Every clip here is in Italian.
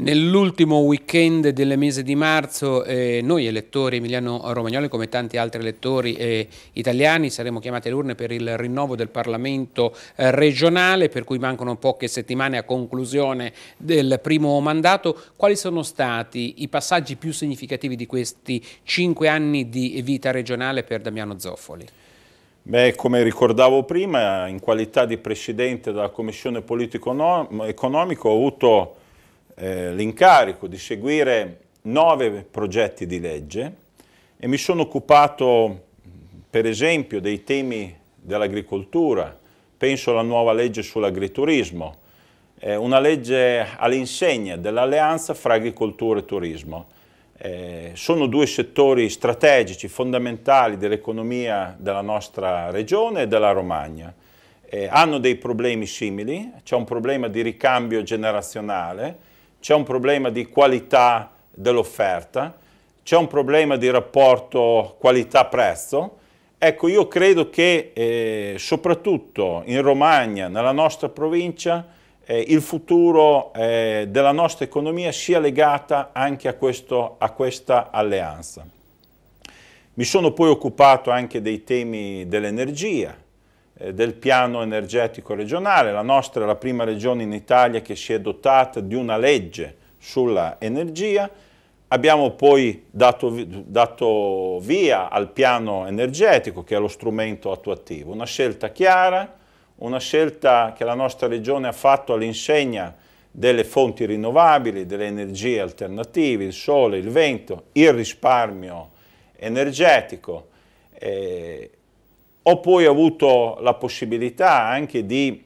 Nell'ultimo weekend del mese di marzo eh, noi elettori emiliano-romagnoli come tanti altri elettori eh, italiani saremo chiamati alle urne per il rinnovo del Parlamento eh, regionale per cui mancano poche settimane a conclusione del primo mandato. Quali sono stati i passaggi più significativi di questi cinque anni di vita regionale per Damiano Zoffoli? Beh, come ricordavo prima, in qualità di Presidente della Commissione Politico-Economico ho avuto eh, l'incarico di seguire nove progetti di legge e mi sono occupato per esempio dei temi dell'agricoltura, penso alla nuova legge sull'agriturismo, eh, una legge all'insegna dell'alleanza fra agricoltura e turismo. Eh, sono due settori strategici, fondamentali dell'economia della nostra regione e della Romagna. Eh, hanno dei problemi simili, c'è un problema di ricambio generazionale, c'è un problema di qualità dell'offerta, c'è un problema di rapporto qualità-prezzo. Ecco, io credo che eh, soprattutto in Romagna, nella nostra provincia, eh, il futuro eh, della nostra economia sia legata anche a, questo, a questa alleanza. Mi sono poi occupato anche dei temi dell'energia, eh, del piano energetico regionale. La nostra è la prima regione in Italia che si è dotata di una legge sulla energia. Abbiamo poi dato, dato via al piano energetico, che è lo strumento attuativo. Una scelta chiara, una scelta che la nostra regione ha fatto all'insegna delle fonti rinnovabili, delle energie alternative, il sole, il vento, il risparmio energetico. Eh, ho poi avuto la possibilità anche di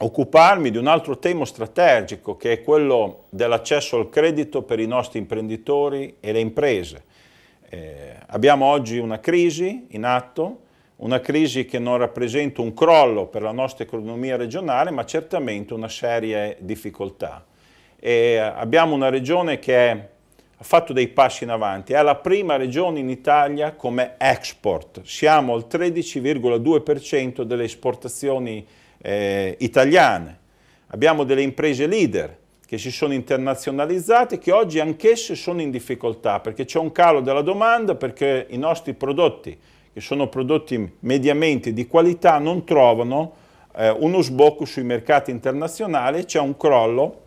occuparmi di un altro tema strategico che è quello dell'accesso al credito per i nostri imprenditori e le imprese. Eh, abbiamo oggi una crisi in atto, una crisi che non rappresenta un crollo per la nostra economia regionale, ma certamente una serie di difficoltà. E eh, abbiamo una regione che è ha fatto dei passi in avanti, è la prima regione in Italia come export, siamo al 13,2% delle esportazioni eh, italiane, abbiamo delle imprese leader che si sono internazionalizzate, che oggi anch'esse sono in difficoltà, perché c'è un calo della domanda, perché i nostri prodotti, che sono prodotti mediamente di qualità, non trovano eh, uno sbocco sui mercati internazionali, c'è un crollo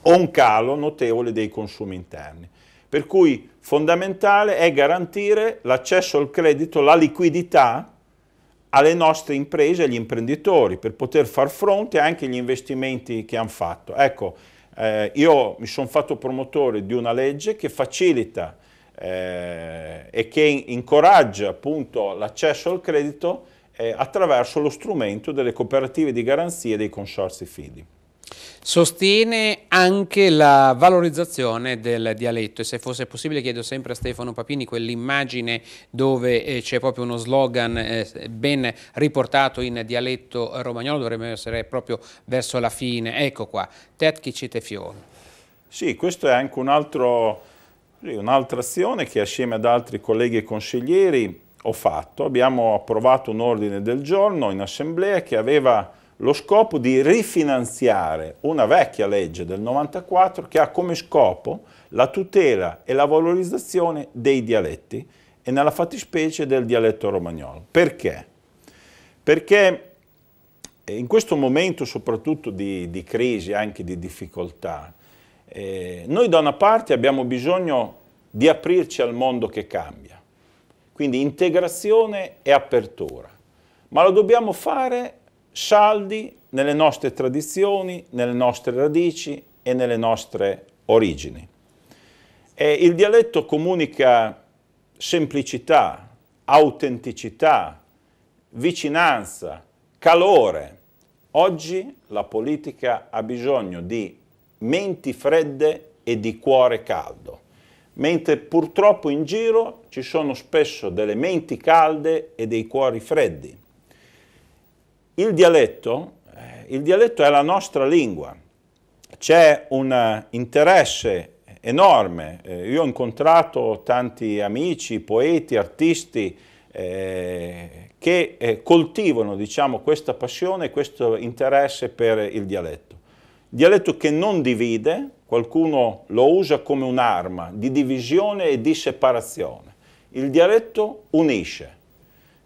o un calo notevole dei consumi interni. Per cui fondamentale è garantire l'accesso al credito, la liquidità alle nostre imprese, agli imprenditori, per poter far fronte anche agli investimenti che hanno fatto. Ecco, eh, io mi sono fatto promotore di una legge che facilita eh, e che incoraggia appunto l'accesso al credito eh, attraverso lo strumento delle cooperative di garanzia e dei consorsi fidi. Sostiene anche la valorizzazione del dialetto e se fosse possibile chiedo sempre a Stefano Papini quell'immagine dove eh, c'è proprio uno slogan eh, ben riportato in dialetto romagnolo, dovrebbe essere proprio verso la fine. Ecco qua, Tetchi Citefion. Sì, questo è anche un'altra azione che assieme ad altri colleghi e consiglieri ho fatto. Abbiamo approvato un ordine del giorno in assemblea che aveva lo scopo di rifinanziare una vecchia legge del 94 che ha come scopo la tutela e la valorizzazione dei dialetti e nella fattispecie del dialetto romagnolo. Perché? Perché eh, in questo momento soprattutto di, di crisi, anche di difficoltà, eh, noi da una parte abbiamo bisogno di aprirci al mondo che cambia, quindi integrazione e apertura, ma lo dobbiamo fare saldi nelle nostre tradizioni, nelle nostre radici e nelle nostre origini. E il dialetto comunica semplicità, autenticità, vicinanza, calore. Oggi la politica ha bisogno di menti fredde e di cuore caldo, mentre purtroppo in giro ci sono spesso delle menti calde e dei cuori freddi. Il dialetto, eh, il dialetto è la nostra lingua, c'è un eh, interesse enorme, eh, io ho incontrato tanti amici, poeti, artisti eh, che coltivano diciamo, questa passione, questo interesse per il dialetto. Dialetto che non divide, qualcuno lo usa come un'arma di divisione e di separazione. Il dialetto unisce.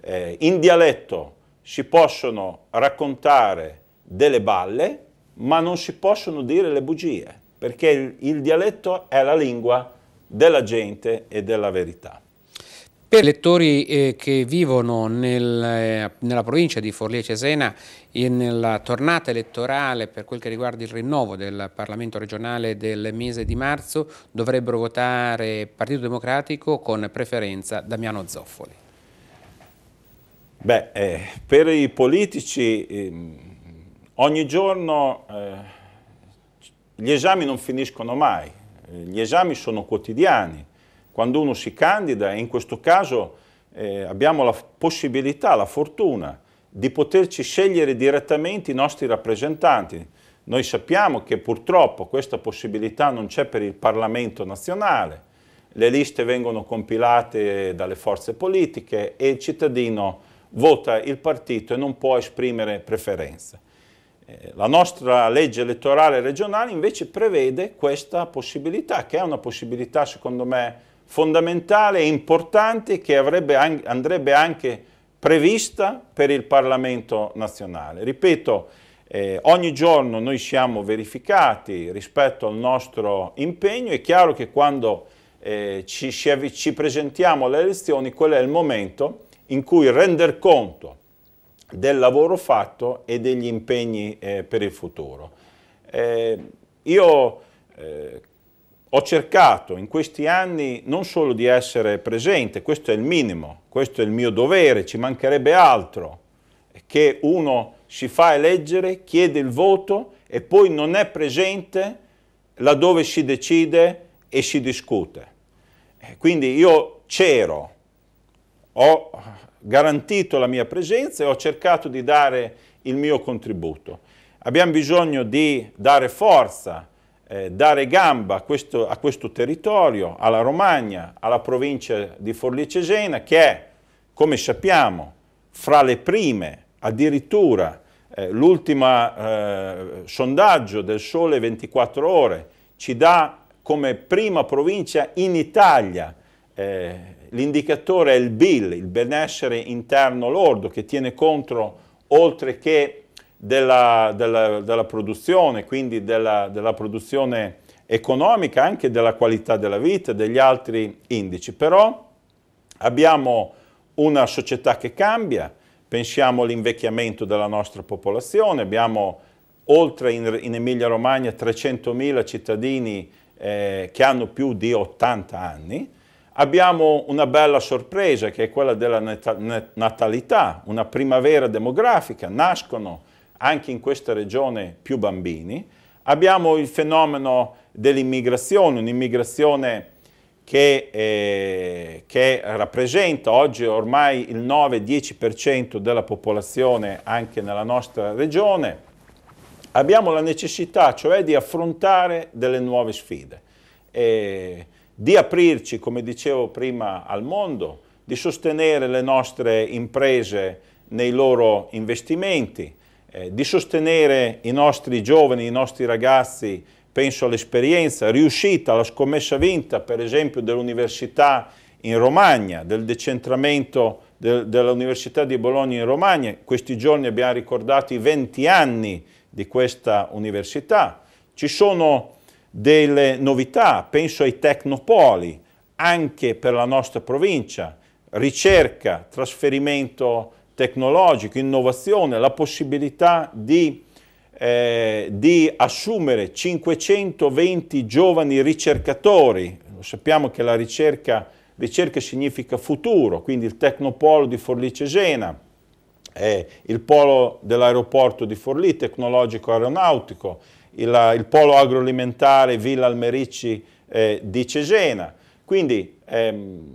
Eh, in dialetto si possono raccontare delle balle, ma non si possono dire le bugie, perché il, il dialetto è la lingua della gente e della verità. Per lettori eh, che vivono nel, eh, nella provincia di Forlì e Cesena nella tornata elettorale per quel che riguarda il rinnovo del Parlamento regionale del mese di marzo dovrebbero votare Partito Democratico con preferenza Damiano Zoffoli. Beh, eh, per i politici eh, ogni giorno eh, gli esami non finiscono mai, gli esami sono quotidiani. Quando uno si candida, e in questo caso eh, abbiamo la possibilità, la fortuna, di poterci scegliere direttamente i nostri rappresentanti. Noi sappiamo che purtroppo questa possibilità non c'è per il Parlamento nazionale, le liste vengono compilate dalle forze politiche e il cittadino vota il partito e non può esprimere preferenze. Eh, la nostra legge elettorale regionale invece prevede questa possibilità, che è una possibilità secondo me fondamentale e importante che avrebbe, andrebbe anche prevista per il Parlamento nazionale. Ripeto, eh, ogni giorno noi siamo verificati rispetto al nostro impegno, è chiaro che quando eh, ci, ci, ci presentiamo alle elezioni quello è il momento in cui render conto del lavoro fatto e degli impegni eh, per il futuro. Eh, io eh, ho cercato in questi anni non solo di essere presente, questo è il minimo, questo è il mio dovere, ci mancherebbe altro, che uno si fa eleggere, chiede il voto e poi non è presente laddove si decide e si discute. Eh, quindi io c'ero ho garantito la mia presenza e ho cercato di dare il mio contributo. Abbiamo bisogno di dare forza, eh, dare gamba a questo, a questo territorio, alla Romagna, alla provincia di Forlì Cesena, che è, come sappiamo, fra le prime, addirittura eh, l'ultimo eh, sondaggio del Sole 24 Ore ci dà come prima provincia in Italia eh, l'indicatore è il BIL, il benessere interno lordo, che tiene conto oltre che della, della, della produzione, quindi della, della, produzione economica, anche della qualità della vita, e degli altri indici. Però abbiamo una società che cambia, pensiamo all'invecchiamento della nostra popolazione, abbiamo oltre in, in Emilia-Romagna 300.000 cittadini eh, che hanno più di 80 anni, Abbiamo una bella sorpresa che è quella della natalità, una primavera demografica, nascono anche in questa regione più bambini. Abbiamo il fenomeno dell'immigrazione, un'immigrazione che, eh, che, rappresenta oggi ormai il 9-10% della popolazione anche nella nostra regione, abbiamo la necessità cioè di affrontare delle nuove sfide. E di aprirci, come dicevo prima, al mondo, di sostenere le nostre imprese nei loro investimenti, eh, di sostenere i nostri giovani, i nostri ragazzi, penso all'esperienza riuscita, alla scommessa vinta, per esempio, dell'università in Romagna, del decentramento de dell'Università di Bologna in Romagna. Questi giorni abbiamo ricordato i 20 anni di questa università. Ci sono delle novità, penso ai tecnopoli, anche per la nostra provincia, ricerca, trasferimento tecnologico, innovazione, la possibilità di, eh, di assumere 520 giovani ricercatori, sappiamo che la ricerca, ricerca, significa futuro, quindi il Tecnopolo di Forlì Cesena, eh, il polo dell'aeroporto di Forlì, tecnologico aeronautico, il, il polo agroalimentare Villa Almerici eh, di Cesena. Quindi ehm,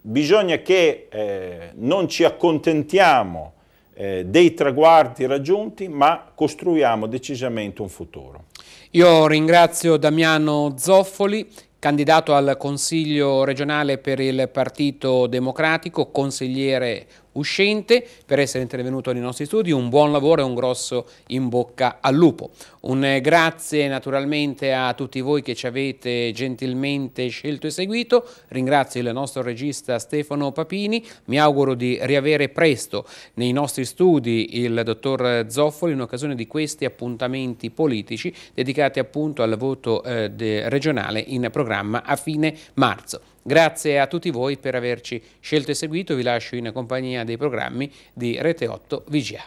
bisogna che eh, non ci accontentiamo eh, dei traguardi raggiunti, ma costruiamo decisamente un futuro. Io ringrazio Damiano Zoffoli, candidato al Consiglio regionale per il Partito Democratico, consigliere uscente per essere intervenuto nei nostri studi, un buon lavoro e un grosso in bocca al lupo. Un eh, grazie naturalmente a tutti voi che ci avete gentilmente scelto e seguito, ringrazio il nostro regista Stefano Papini, mi auguro di riavere presto nei nostri studi il dottor Zoffoli in occasione di questi appuntamenti politici dedicati appunto al voto eh, regionale in programma a fine marzo. Grazie a tutti voi per averci scelto e seguito, vi lascio in compagnia dei programmi di Rete 8 Vigia.